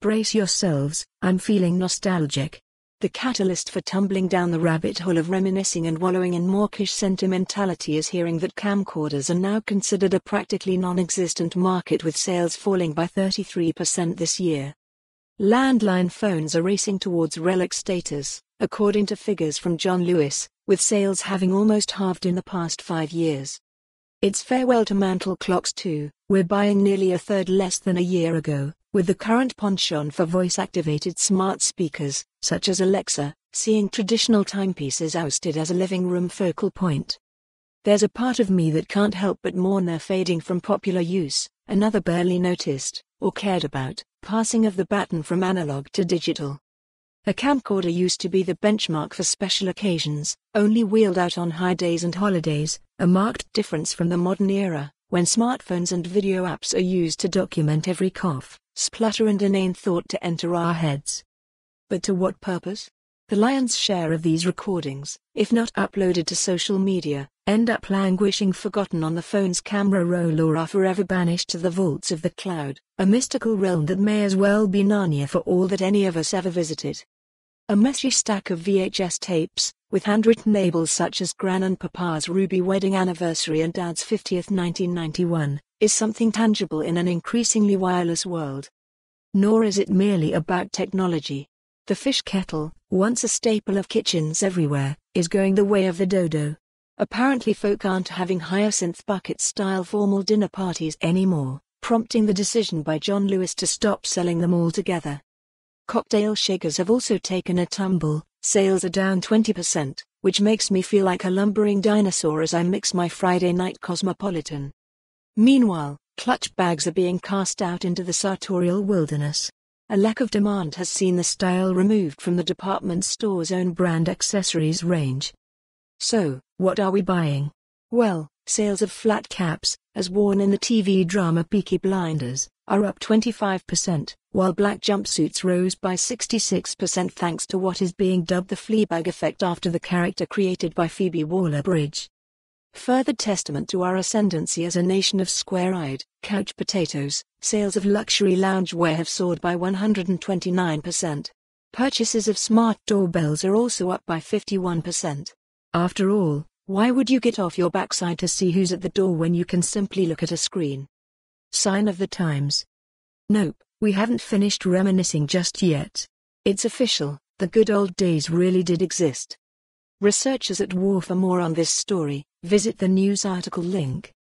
Brace yourselves, I'm feeling nostalgic. The catalyst for tumbling down the rabbit hole of reminiscing and wallowing in mawkish sentimentality is hearing that camcorders are now considered a practically non existent market with sales falling by 33% this year. Landline phones are racing towards relic status according to figures from John Lewis, with sales having almost halved in the past five years. It's farewell to mantel clocks too, we're buying nearly a third less than a year ago, with the current penchant for voice-activated smart speakers, such as Alexa, seeing traditional timepieces ousted as a living room focal point. There's a part of me that can't help but mourn their fading from popular use, another barely noticed, or cared about, passing of the baton from analog to digital. A camcorder used to be the benchmark for special occasions, only wheeled out on high days and holidays, a marked difference from the modern era, when smartphones and video apps are used to document every cough, splutter and inane thought to enter our heads. But to what purpose? The lion's share of these recordings, if not uploaded to social media, end up languishing forgotten on the phone's camera roll or are forever banished to the vaults of the cloud, a mystical realm that may as well be Narnia for all that any of us ever visited. A messy stack of VHS tapes, with handwritten labels such as Gran and Papa's Ruby Wedding Anniversary and Dad's 50th 1991, is something tangible in an increasingly wireless world. Nor is it merely about technology. The fish kettle, once a staple of kitchens everywhere, is going the way of the dodo. Apparently, folk aren't having hyacinth bucket style formal dinner parties anymore, prompting the decision by John Lewis to stop selling them altogether. Cocktail shakers have also taken a tumble, sales are down 20%, which makes me feel like a lumbering dinosaur as I mix my Friday night cosmopolitan. Meanwhile, clutch bags are being cast out into the sartorial wilderness. A lack of demand has seen the style removed from the department store's own brand accessories range. So, what are we buying? Well, sales of flat caps, as worn in the TV drama Peaky Blinders, are up 25%, while black jumpsuits rose by 66% thanks to what is being dubbed the Fleabag effect after the character created by Phoebe Waller-Bridge. Further testament to our ascendancy as a nation of square-eyed, couch potatoes, sales of luxury loungewear have soared by 129%. Purchases of smart doorbells are also up by 51%. After all, why would you get off your backside to see who's at the door when you can simply look at a screen? Sign of the times. Nope. We haven't finished reminiscing just yet. It's official, the good old days really did exist. Researchers at War for more on this story, visit the news article link.